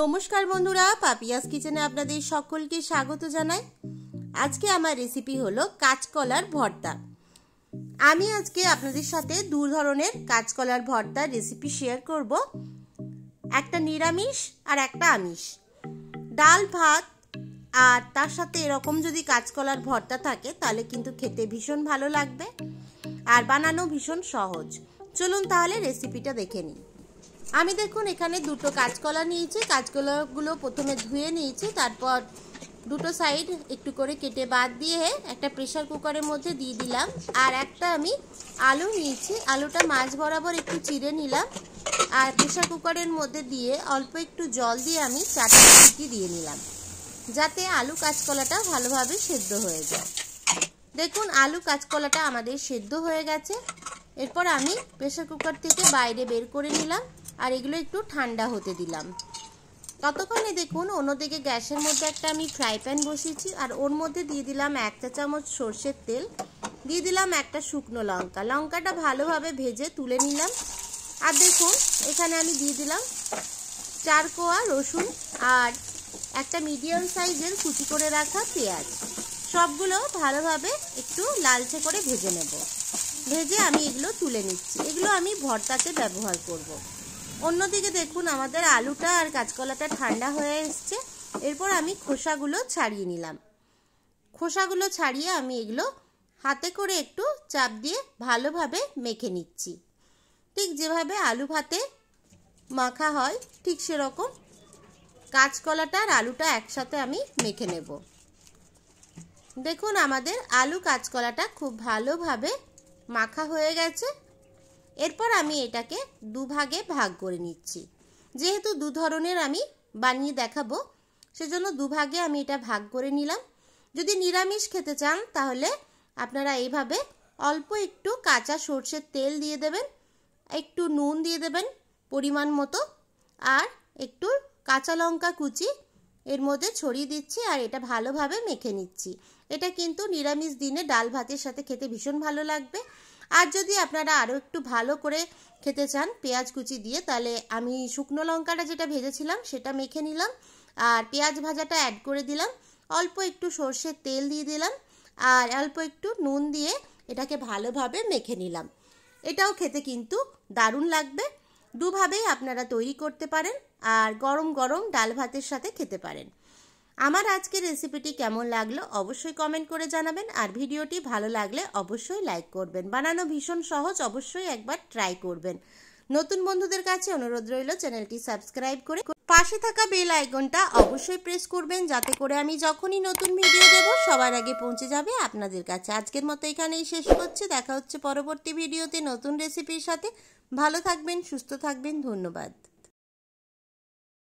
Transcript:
নমস্কার বন্ধুরা পাপিয়াস কিচেনে আপনাদের সকলকে স্বাগত জানাই আজকে আমার রেসিপি হলো কাঁচকলার ভর্তা আমি আজকে আপনাদের সাথে দু ধরনের কাঁচকলার ভর্তার রেসিপি শেয়ার করব একটা নিরামিষ আর একটা আমিষ ডাল ভাত আর তার সাথে এরকম যদি কাঁচকলার ভর্তা থাকে তাহলে কিন্তু খেতে ভীষণ ভালো লাগবে আর বানানো ভীষণ সহজ চলুন তাহলে রেসিপিটা দেখে নিই আমি দেখুন এখানে দুটো কাঁচকলা নিয়েছি কাঁচকলাগুলো প্রথমে ধুয়ে নিয়েছি তারপর দুটো সাইড একটু করে কেটে বাদ দিয়ে একটা প্রেশার কুকারের মধ্যে দিয়ে দিলাম আর একটা আমি আলু নিয়েছি আলুটা মাছ বরাবর একটু চিড়ে নিলাম আর প্রেশার কুকারের মধ্যে দিয়ে অল্প একটু জল দিয়ে আমি চারটা সিটি দিয়ে নিলাম যাতে আলু কাঁচকলাটা ভালোভাবে সেদ্ধ হয়ে যায় দেখুন আলু কাঁচকলাটা আমাদের সেদ্ধ হয়ে গেছে এরপর আমি প্রেশার কুকার থেকে বাইরে বের করে নিলাম আর এগুলো একটু ঠান্ডা হতে দিলাম ততক্ষণে দেখুন অন্যদিকে গ্যাসের মধ্যে একটা আমি ফ্রাই প্যান বসিয়েছি আর ওর মধ্যে দিয়ে দিলাম এক চা চামচ সর্ষের তেল দিয়ে দিলাম একটা শুকনো লঙ্কা লঙ্কাটা ভালোভাবে ভেজে তুলে নিলাম আর দেখুন এখানে আমি দিয়ে দিলাম চার কোয়া রসুন আর একটা মিডিয়াম সাইজের কুচি করে রাখা পেঁয়াজ সবগুলো ভালোভাবে একটু লালচে করে ভেজে নেব ভেজে আমি এগুলো তুলে নিচ্ছি এগুলো আমি ভর্তাতে ব্যবহার করব। অন্যদিকে দেখুন আমাদের আলুটা আর কাঁচকলাটা ঠান্ডা হয়ে এসছে এরপর আমি খোসাগুলো ছাড়িয়ে নিলাম খোসাগুলো ছাড়িয়ে আমি এগুলো হাতে করে একটু চাপ দিয়ে ভালোভাবে মেখে নিচ্ছি ঠিক যেভাবে আলু ভাতে মাখা হয় ঠিক সেরকম কাঁচকলাটা আর আলুটা একসাথে আমি মেখে নেব দেখুন আমাদের আলু কাঁচকলাটা খুব ভালোভাবে মাখা হয়ে গেছে এরপর আমি এটাকে দুভাগে ভাগ করে নিচ্ছি যেহেতু দু ধরনের আমি বানিয়ে দেখাবো সেজন্য দুভাগে আমি এটা ভাগ করে নিলাম যদি নিরামিষ খেতে চান তাহলে আপনারা এইভাবে অল্প একটু কাঁচা সর্ষের তেল দিয়ে দেবেন একটু নুন দিয়ে দেবেন পরিমাণ মতো আর একটু কাঁচা লঙ্কা কুচি এর মধ্যে ছড়িয়ে দিচ্ছি আর এটা ভালোভাবে মেখে নিচ্ছি এটা কিন্তু নিরামিষ দিনে ডাল ভাতের সাথে খেতে ভীষণ ভালো লাগবে আর যদি আপনারা আরও একটু ভালো করে খেতে চান পেঁয়াজ কুচি দিয়ে তাহলে আমি শুকনো লঙ্কাটা যেটা ভেজেছিলাম সেটা মেখে নিলাম আর পেঁয়াজ ভাজাটা অ্যাড করে দিলাম অল্প একটু সর্ষের তেল দিয়ে দিলাম আর অল্প একটু নুন দিয়ে এটাকে ভালোভাবে মেখে নিলাম এটাও খেতে কিন্তু দারুণ লাগবে দুভাবেই আপনারা তৈরি করতে পারেন আর গরম গরম ডাল ভাতের সাথে খেতে পারেন আমার আজকের রেসিপিটি কেমন লাগলো অবশ্যই কমেন্ট করে জানাবেন আর ভিডিওটি ভালো লাগলে অবশ্যই লাইক করবেন বানানো ভীষণ সহজ অবশ্যই একবার ট্রাই করবেন নতুন বন্ধুদের কাছে অনুরোধ রইল চ্যানেলটি সাবস্ক্রাইব করে পাশে থাকা বেল আইকনটা অবশ্যই প্রেস করবেন যাতে করে আমি যখনই নতুন ভিডিও দেব সবার আগে পৌঁছে যাবে আপনাদের কাছে আজকের মতো এখানেই শেষ করছে দেখা হচ্ছে পরবর্তী ভিডিওতে নতুন রেসিপির সাথে ভালো থাকবেন সুস্থ থাকবেন ধন্যবাদ